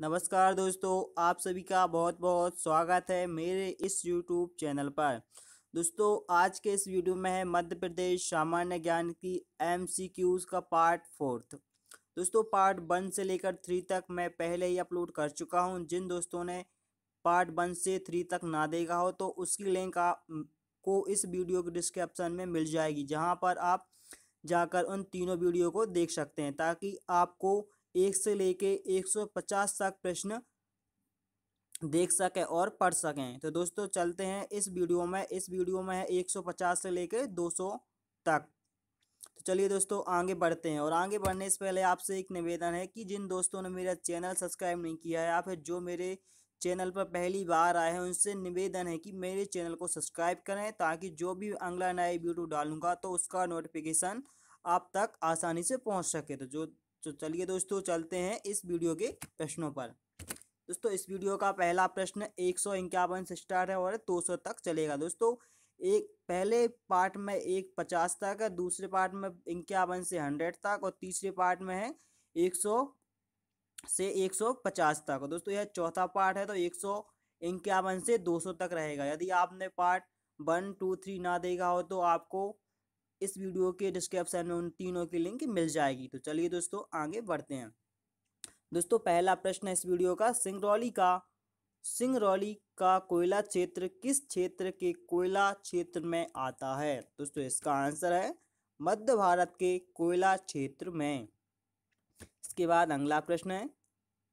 नमस्कार दोस्तों आप सभी का बहुत बहुत स्वागत है मेरे इस यूट्यूब चैनल पर दोस्तों आज के इस वीडियो में है मध्य प्रदेश सामान्य ज्ञान की एम का पार्ट फोर्थ दोस्तों पार्ट वन से लेकर थ्री तक मैं पहले ही अपलोड कर चुका हूं जिन दोस्तों ने पार्ट वन से थ्री तक ना देखा हो तो उसकी लिंक आप को इस वीडियो के डिस्क्रिप्सन में मिल जाएगी जहाँ पर आप जाकर उन तीनों वीडियो को देख सकते हैं ताकि आपको एक से लेके 150 तक प्रश्न देख सकें और पढ़ सकें तो दोस्तों चलते हैं इस वीडियो में इस वीडियो में है 150 से लेके 200 तक तो चलिए दोस्तों आगे बढ़ते हैं और आगे बढ़ने से पहले आपसे एक निवेदन है कि जिन दोस्तों ने मेरा चैनल सब्सक्राइब नहीं किया है या फिर जो मेरे चैनल पर पहली बार आए हैं उनसे निवेदन है कि मेरे चैनल को सब्सक्राइब करें ताकि जो भी अगला नया वीडियो डालूंगा तो उसका नोटिफिकेशन आप तक आसानी से पहुंच सके तो जो तो चलिए दोस्तों चलते हैं इस वीडियो के प्रश्नों पर दोस्तों इस वीडियो का पहला प्रश्न एक सौ इक्यावन से स्टार्ट है और दो सौ तक चलेगा दोस्तों एक पहले पार्ट में एक पचास तक है दूसरे पार्ट में इक्यावन से हंड्रेड तक और तीसरे पार्ट में है एक सौ से एक सौ पचास तक दोस्तों यह चौथा पार्ट है तो एक सौ इक्यावन से दो सौ तक रहेगा यदि आपने पार्ट वन टू थ्री ना देगा हो तो आपको इस वीडियो के डिस्क्रिप्शन में उन तीनों की लिंक मिल जाएगी तो चलिए दोस्तों आगे बढ़ते हैं दोस्तों पहला प्रश्न इस वीडियो का सिंगरौली का सिंगरौली का कोयला क्षेत्र किस क्षेत्र के कोयला क्षेत्र में आता है दोस्तों इसका आंसर है मध्य भारत के कोयला क्षेत्र में इसके बाद अगला प्रश्न है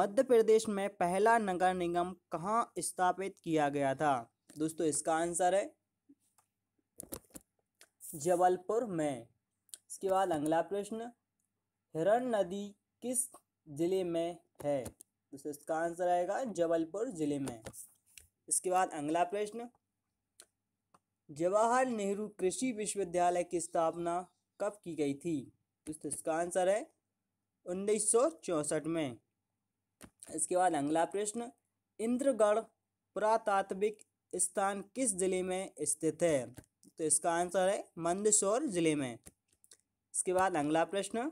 मध्य प्रदेश में पहला नगर निगम कहाँ स्थापित किया गया था दोस्तों इसका आंसर है जबलपुर में इसके बाद अगला प्रश्न हिरण नदी किस जिले में है तो इसका आंसर आएगा जबलपुर जिले में इसके बाद अगला प्रश्न जवाहर नेहरू कृषि विश्वविद्यालय की स्थापना कब की गई थी तो इसका आंसर है उन्नीस में इसके बाद अगला प्रश्न इंद्रगढ़ पुरातात्विक स्थान किस जिले में स्थित है तो इसका आंसर है मंदसौर जिले में इसके बाद अगला प्रश्न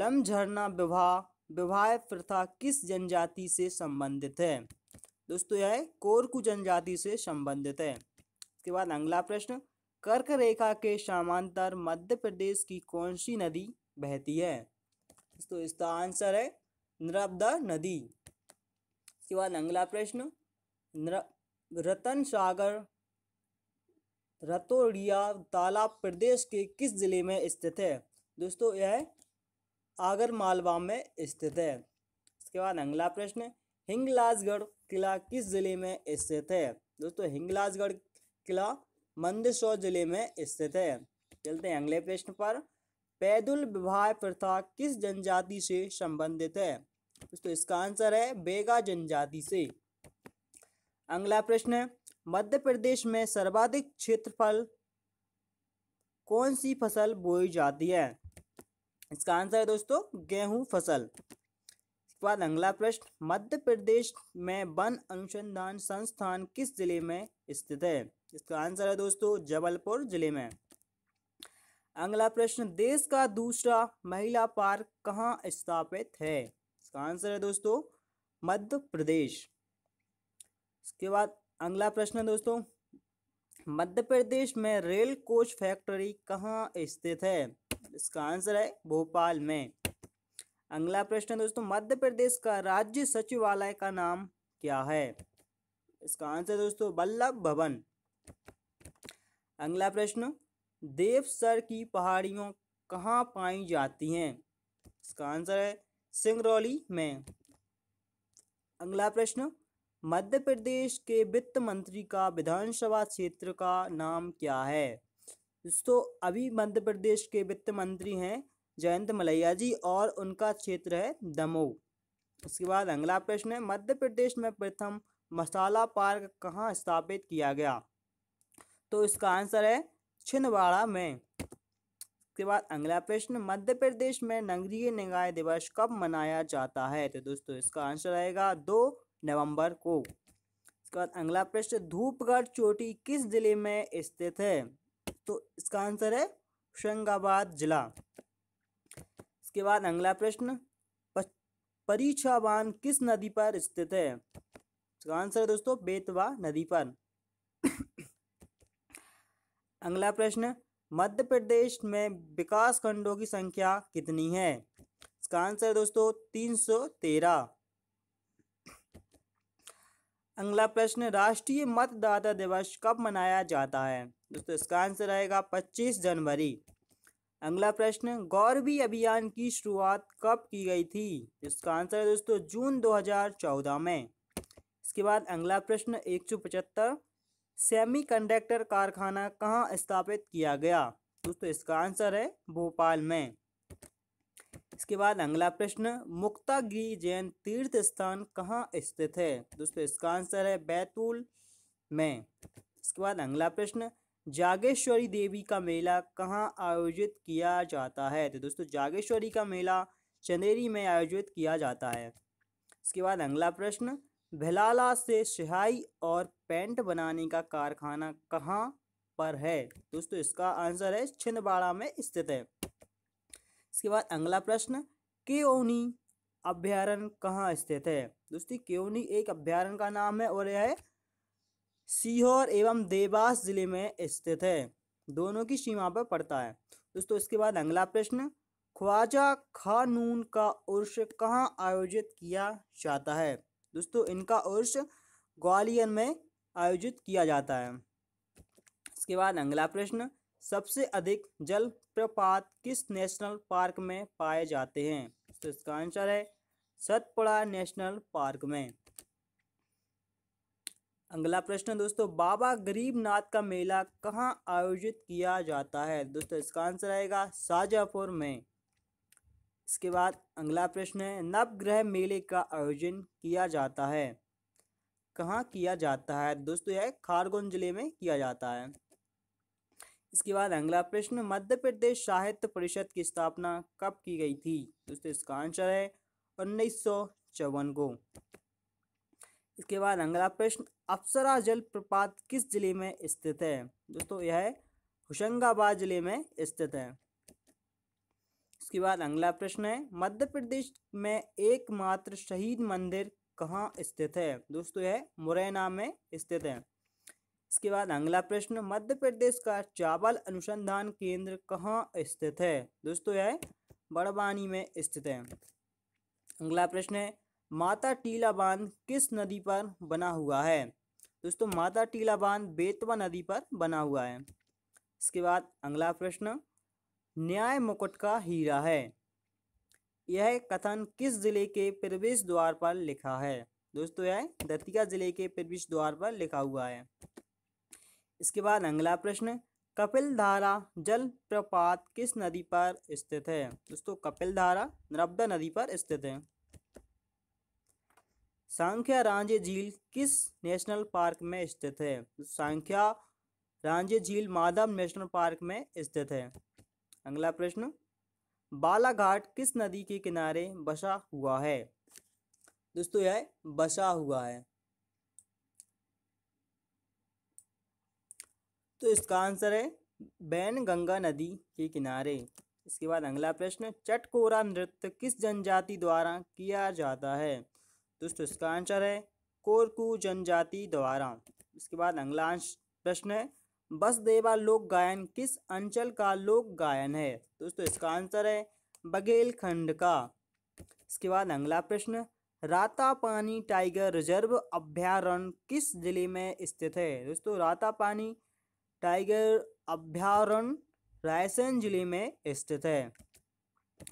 लम झरना विवाह विवाह प्रथा किस जनजाति से संबंधित है दोस्तों यह कोरकू जनजाति से संबंधित है इसके बाद अगला प्रश्न कर्क रेखा के समांतर मध्य प्रदेश की कौन सी नदी बहती है दोस्तों इसका आंसर है नर्मदा नदी इसके बाद अगला प्रश्न रतन सागर रतोड़िया तालाब प्रदेश के किस ज़िले में स्थित है दोस्तों यह आगर मालवा में स्थित है इसके बाद अगला प्रश्न हिंगलाजगढ़ किला किस ज़िले में स्थित है दोस्तों हिंगलाजगढ़ किला मंदसौर जिले में स्थित है चलते हैं अगले प्रश्न पर पैदुल विवाह प्रथा किस जनजाति से संबंधित है दोस्तों इसका आंसर है बेगा जनजाति से अगला प्रश्न है मध्य प्रदेश में सर्वाधिक क्षेत्रफल कौन सी फसल बोई जाती है इसका आंसर है दोस्तों गेहूं फसल इसके बाद अगला प्रश्न मध्य प्रदेश में वन अनुसंधान संस्थान किस जिले में स्थित है इसका आंसर है दोस्तों जबलपुर जिले में अगला प्रश्न देश का दूसरा महिला पार्क कहाँ स्थापित है इसका आंसर है दोस्तों मध्य प्रदेश इसके बाद अगला प्रश्न दोस्तों मध्य प्रदेश में रेल कोच फैक्ट्री कहाँ स्थित है इसका आंसर है भोपाल में अगला प्रश्न दोस्तों मध्य प्रदेश का राज्य सचिवालय का नाम क्या है इसका आंसर दोस्तों बल्लभ भवन अगला प्रश्न देवसर की पहाड़ियों कहाँ पाई जाती हैं इसका आंसर है सिंगरौली में अगला प्रश्न मध्य प्रदेश के वित्त मंत्री का विधानसभा क्षेत्र का नाम क्या है दोस्तों अभी मध्य प्रदेश के वित्त मंत्री हैं जयंत मलैया जी और उनका क्षेत्र है दमोह उसके बाद अगला प्रश्न है मध्य प्रदेश में प्रथम मसाला पार्क कहाँ स्थापित किया गया तो इसका आंसर है छिंदवाड़ा में उसके बाद अगला प्रश्न मध्य प्रदेश में नगरीय निकाय दिवस कब मनाया जाता है तो दोस्तों इसका आंसर आएगा दो नवंबर को इसके बाद अगला प्रश्न धूपगढ़ चोटी किस जिले में स्थित है तो इसका आंसर है होशंगाबाद जिला इसके बाद अगला प्रश्न परीक्षा बांध किस नदी पर स्थित है इसका आंसर है दोस्तों बेतवा नदी पर अगला प्रश्न मध्य प्रदेश में विकास खंडों की संख्या कितनी है इसका आंसर है दोस्तों तीन सौ तेरह अगला प्रश्न राष्ट्रीय मतदाता दिवस कब मनाया जाता है दोस्तों इसका आंसर आएगा 25 जनवरी अगला प्रश्न गौरवी अभियान की शुरुआत कब की गई थी इसका आंसर है दोस्तों जून 2014 में इसके बाद अगला प्रश्न एक सौ पचहत्तर सेमीकंडक्टर कारखाना कहाँ स्थापित किया गया दोस्तों इसका आंसर है भोपाल में इसके बाद अगला प्रश्न मुक्तागिरी जैन तीर्थ स्थान कहाँ स्थित है दोस्तों इसका आंसर है बैतूल में इसके बाद अगला प्रश्न जागेश्वरी देवी का मेला कहाँ आयोजित किया जाता है तो दोस्तों जागेश्वरी का मेला चंदेरी में आयोजित किया जाता है इसके बाद अगला प्रश्न भिलाला से सिहाई और पेंट बनाने का कारखाना कहाँ पर है दोस्तों इसका आंसर है छिंदवाड़ा में स्थित है इसके बाद अगला प्रश्न केवनी अभ्यारण्य कहाँ स्थित है दोस्ती केवनी एक अभ्यारण्य का नाम है और यह सीहोर एवं देवास जिले में स्थित है दोनों की सीमा पर पड़ता है दोस्तों इसके बाद अगला प्रश्न ख्वाजा खानून का उर्स कहाँ आयोजित किया जाता है दोस्तों इनका उर्स ग्वालियर में आयोजित किया जाता है इसके बाद अगला प्रश्न सबसे अधिक जल प्रपात किस नेशनल पार्क में पाए जाते हैं तो इसका आंसर है सतपुड़ा नेशनल पार्क में अगला प्रश्न दोस्तों बाबा गरीबनाथ का मेला कहाँ आयोजित किया जाता है दोस्तों इसका आंसर आएगा शाजापुर में इसके बाद अगला प्रश्न है नवग्रह मेले का आयोजन किया जाता है कहाँ किया जाता है दोस्तों यह खारगोन जिले में किया जाता है इसके बाद अगला प्रश्न मध्य प्रदेश साहित्य परिषद की स्थापना कब की गई थी दोस्तों इसका आंसर है उन्नीस को इसके बाद अगला प्रश्न अप्सरा जलप्रपात किस जिले में स्थित है दोस्तों यह होशंगाबाद जिले में स्थित है इसके बाद अगला प्रश्न है मध्य प्रदेश में एकमात्र शहीद मंदिर कहाँ स्थित है दोस्तों यह मुरैना में स्थित है इसके बाद अगला प्रश्न मध्य प्रदेश का चावल अनुसंधान केंद्र कहाँ स्थित है दोस्तों यह बड़वानी में स्थित है अगला प्रश्न है माता टीला बांध किस नदी पर बना हुआ है दोस्तों माता टीला बांध बेतवा नदी पर बना हुआ है इसके बाद अगला प्रश्न न्याय मुकुट का हीरा है यह कथन किस जिले के प्रवेश द्वार पर लिखा है दोस्तों यह दतिया जिले के प्रवेश द्वार पर लिखा हुआ है इसके बाद अगला प्रश्न कपिल धारा जल प्रपात किस नदी पर स्थित है दोस्तों कपिल धारा नर्मदा नदी पर स्थित है सांख्या रांझे झील किस नेशनल पार्क में स्थित है सांख्या रांझे झील माधव नेशनल पार्क में स्थित है अगला प्रश्न बालाघाट किस नदी के किनारे बसा हुआ है दोस्तों यह बसा हुआ है तो इसका आंसर है बैन गंगा नदी के किनारे इसके बाद अगला प्रश्न चटकोरा नृत्य किस जनजाति द्वारा किया जाता है दोस्तों इसका आंसर है कोरकू जनजाति द्वारा इसके बाद अगला प्रश्न है बसदेवा लोक गायन किस अंचल का लोक गायन है दोस्तों इसका आंसर है बघेलखंड का इसके बाद अगला प्रश्न रातापानी टाइगर रिजर्व अभ्यारण्य किस जिले में स्थित है दोस्तों रातापानी टाइगर अभ्यारण रायसेन जिले में स्थित है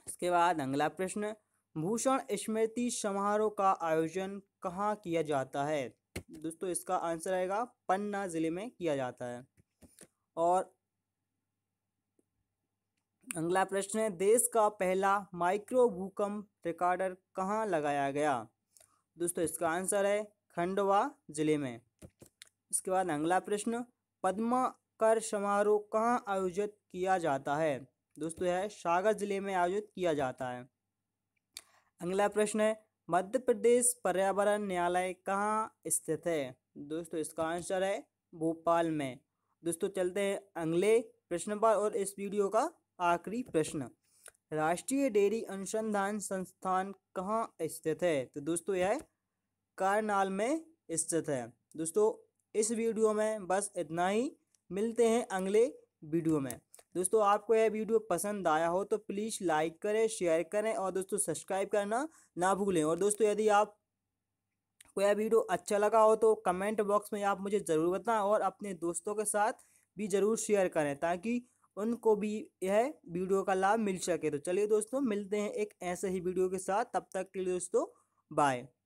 इसके बाद अगला प्रश्न भूषण स्मृति समारोह का आयोजन कहाँ किया जाता है दोस्तों इसका आंसर आएगा पन्ना जिले में किया जाता है और अगला प्रश्न है देश का पहला माइक्रो भूकंप रिकॉर्डर कहाँ लगाया गया दोस्तों इसका आंसर है खंडवा जिले में इसके बाद अगला प्रश्न पद्मा कर समारोह कहाँ आयोजित किया जाता है दोस्तों यह सागर जिले में आयोजित किया जाता है अगला प्रश्न है मध्य प्रदेश पर्यावरण न्यायालय कहाँ स्थित है दोस्तों इसका आंसर है भोपाल में दोस्तों चलते हैं अगले प्रश्न पर और इस वीडियो का आखिरी प्रश्न राष्ट्रीय डेयरी अनुसंधान संस्थान कहाँ स्थित है तो दोस्तों यह करनाल में स्थित है दोस्तों इस वीडियो में बस इतना ही मिलते हैं अगले वीडियो में दोस्तों आपको यह वीडियो पसंद आया हो तो प्लीज़ लाइक करें शेयर करें और दोस्तों सब्सक्राइब करना ना भूलें और दोस्तों यदि आप को यह वीडियो अच्छा लगा हो तो कमेंट बॉक्स में आप मुझे ज़रूर बताएं और अपने दोस्तों के साथ भी ज़रूर शेयर करें ताकि उनको भी यह वीडियो का लाभ मिल सके तो चलिए दोस्तों मिलते हैं एक ऐसे ही वीडियो के साथ तब तक के लिए दोस्तों बाय